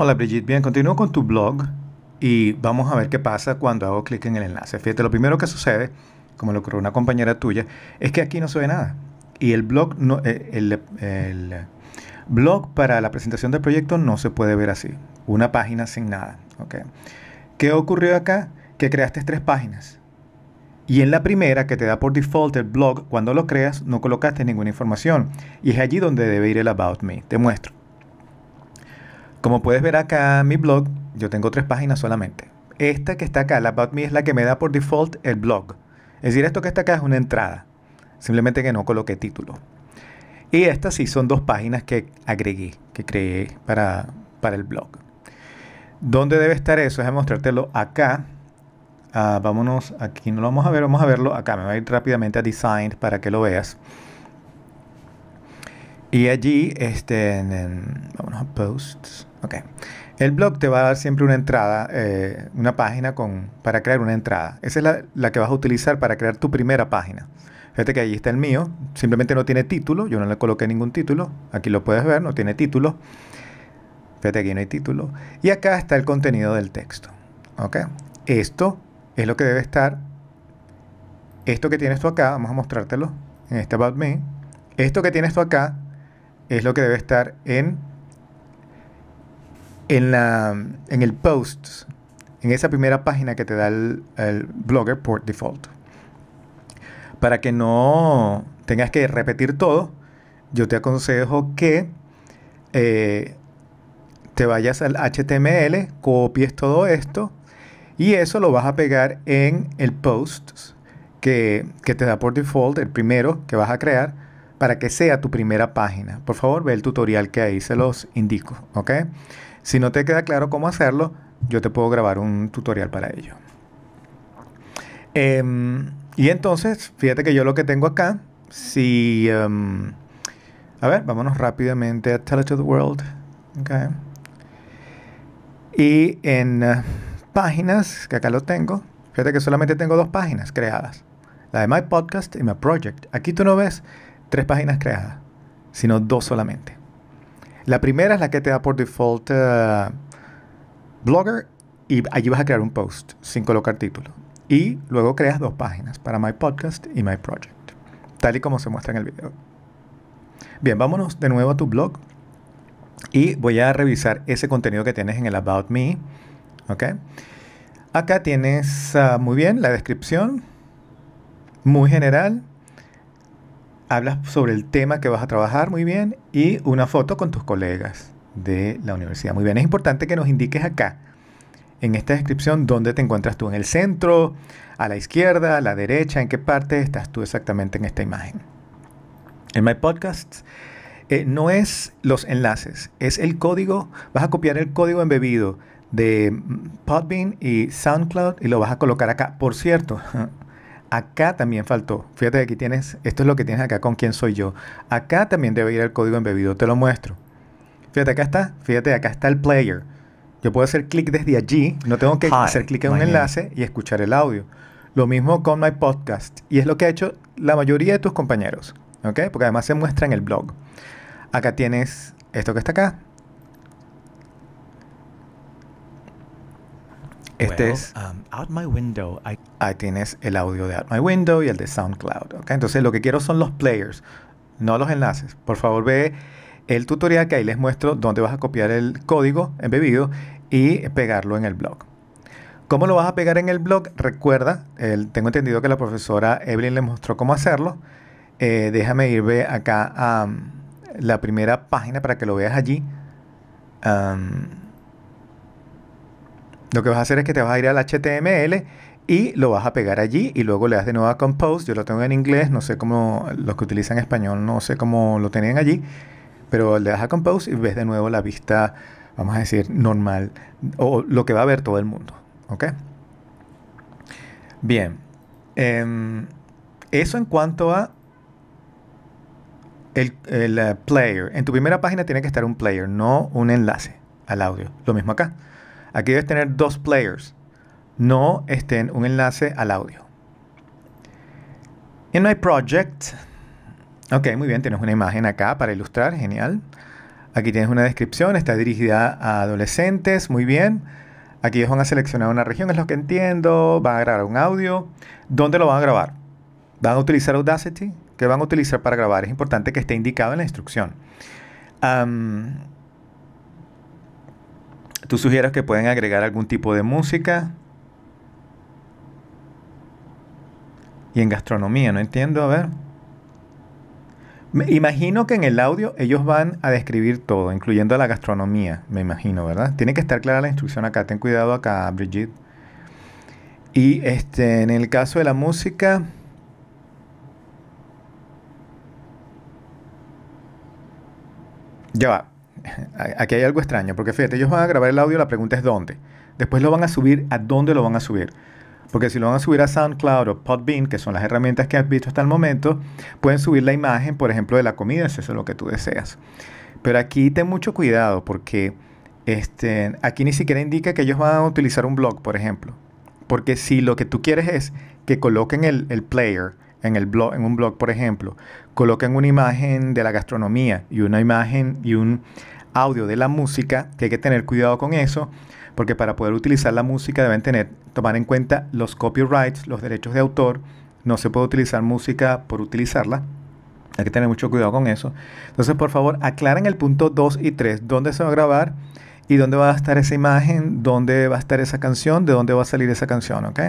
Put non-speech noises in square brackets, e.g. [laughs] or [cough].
Hola Brigitte, bien, continúo con tu blog y vamos a ver qué pasa cuando hago clic en el enlace. Fíjate, lo primero que sucede, como lo ocurrió una compañera tuya, es que aquí no se ve nada. Y el blog, no, eh, el, blog para la presentación del proyecto no se puede ver así. Una página sin nada. ¿Qué ocurrió acá? Que creaste tres páginas. Y en la primera que te da por default el blog, cuando lo creas, no colocaste ninguna información. Y es allí donde debe ir el About Me. Te muestro. Como puedes ver acá mi blog, yo tengo tres páginas solamente. Esta que está acá, la About Me, es la que me da por default el blog. Es decir, esto que está acá es una entrada. Simplemente que no coloqué título. Y estas sí son dos páginas que agregué, que creé para, para el blog. ¿Dónde debe estar eso? Es mostrártelo acá. Ah, vámonos, aquí no lo vamos a ver, vamos a verlo acá. Me voy a ir rápidamente a Design para que lo veas. Y allí, este, en, vámonos a Posts. Ok. El blog te va a dar siempre una entrada, eh, una página con, para crear una entrada. Esa es la, que vas a utilizar para crear tu primera página. Fíjate que allí está el mío, simplemente no tiene título, yo no le coloqué ningún título, aquí lo puedes ver, no tiene título. Fíjate aquí no hay título. Y acá está el contenido del texto. Ok. Esto es lo que debe estar. Esto que tienes tú acá, vamos a mostrártelo en este About Me. Esto que tienes tú acá es lo que debe estar en en, la, en el post, en esa primera página que te da el, blogger por default, para que no tengas que repetir todo, yo te aconsejo que eh, te vayas al HTML, copies todo esto y eso lo vas a pegar en el post que, que, te da por default, el primero que vas a crear, para que sea tu primera página. Por favor, ve el tutorial que ahí se los indico, ¿ok? Si no te queda claro cómo hacerlo, yo te puedo grabar un tutorial para ello. Em, y entonces, fíjate que yo lo que tengo acá, si... Em, a ver, vámonos rápidamente a Tell It to the World. Okay. Y en eh, páginas, que acá lo tengo, fíjate que solamente tengo dos páginas creadas. La de My Podcast y My Project. Aquí tú no ves tres páginas creadas, sino dos solamente. La primera es la que te da por default eh, Blogger y allí vas a crear un post sin colocar título. Y luego creas dos páginas para My Podcast y My Project, tal y como se muestra en el video. Bien, vámonos de nuevo a tu blog y voy a revisar ese contenido que tienes en el About Me. ¿Ok? Acá tienes ah, muy bien la descripción, muy general, hablas sobre el tema que vas a trabajar, muy bien, y una foto con tus colegas de la universidad. Muy bien, es importante que nos indiques acá, en esta descripción, dónde te encuentras tú, en el centro, a la izquierda, a la derecha, en qué parte estás tú exactamente en esta imagen. En My podcast eh, no es los enlaces, es el código, vas a copiar el código embebido de Podbean y SoundCloud y lo vas a colocar acá. Por cierto, [laughs] Acá también faltó. Fíjate que aquí tienes, esto es lo que tienes acá con quién soy yo. Acá también debe ir el código embebido, te lo muestro. Fíjate, acá está. Fíjate, acá está el player. Yo puedo hacer clic desde allí, no tengo que hacer clic en un enlace y escuchar el audio. Lo mismo con My Podcast. Y es lo que ha hecho la mayoría de tus compañeros. ¿Ok? Porque además se muestra en el blog. Acá tienes esto que está acá. Este es. Um, ahí tienes el audio de Out My Window y el de SoundCloud. Entonces, lo que quiero son los players, no los enlaces. Por favor, ve el tutorial que ahí les muestro dónde vas a copiar el código embebido y pegarlo en el blog. ¿Cómo lo vas a pegar en el blog? Recuerda, tengo entendido que la profesora Evelyn le mostró cómo hacerlo. Eh, déjame irme acá a um, la primera página para que lo veas allí. Um, lo que vas a hacer es que te vas a ir al HTML y lo vas a pegar allí y luego le das de nuevo a Compose. Yo lo tengo en inglés, no sé cómo los que utilizan español, no sé cómo lo tenían allí, pero le das a Compose y ves de nuevo la vista, vamos a decir, normal o lo que va a ver todo el mundo. ¿Ok? Bien. Em, eso en cuanto a el, eh, player. En tu primera página tiene que estar un player, no un enlace al audio. Lo mismo acá. Aquí debes tener dos players, no estén un enlace al audio. En My Project, ok, muy bien, tienes una imagen acá para ilustrar, genial. Aquí tienes una descripción, está dirigida a adolescentes, muy bien. Aquí ellos van a seleccionar una región, es lo que entiendo, van a grabar un audio. ¿Dónde lo van a grabar? ¿Van a utilizar Audacity? ¿Qué van a utilizar para grabar? Es importante que esté indicado en la instrucción tú sugieras que pueden agregar algún tipo de música. Y en gastronomía, no entiendo, a ver. Me imagino que en el audio ellos van a describir todo, incluyendo la gastronomía, me imagino, ¿verdad? Tiene que estar clara la instrucción acá, ten cuidado acá, Brigitte. Y este, en el caso de la música, ya va, [laughs] aquí hay algo extraño, porque fíjate, ellos van a grabar el audio, la pregunta es dónde. Después lo van a subir, ¿a dónde lo van a subir? Porque si lo van a subir a SoundCloud o Podbean, que son las herramientas que has visto hasta el momento, pueden subir la imagen, por ejemplo, de la comida, si eso es lo que tú deseas. Pero aquí ten mucho cuidado, porque este, aquí ni siquiera indica que ellos van a utilizar un blog, por ejemplo. Porque si lo que tú quieres es que coloquen el, el player, en, el blog, en un blog, por ejemplo, coloquen una imagen de la gastronomía y una imagen y un audio de la música, que hay que tener cuidado con eso, porque para poder utilizar la música deben tener, tomar en cuenta los copyrights, los derechos de autor, no se puede utilizar música por utilizarla, hay que tener mucho cuidado con eso. Entonces, por favor, aclaren el punto 2 y 3, dónde se va a grabar y dónde va a estar esa imagen, dónde va a estar esa canción, de dónde va a salir esa canción, ¿ok?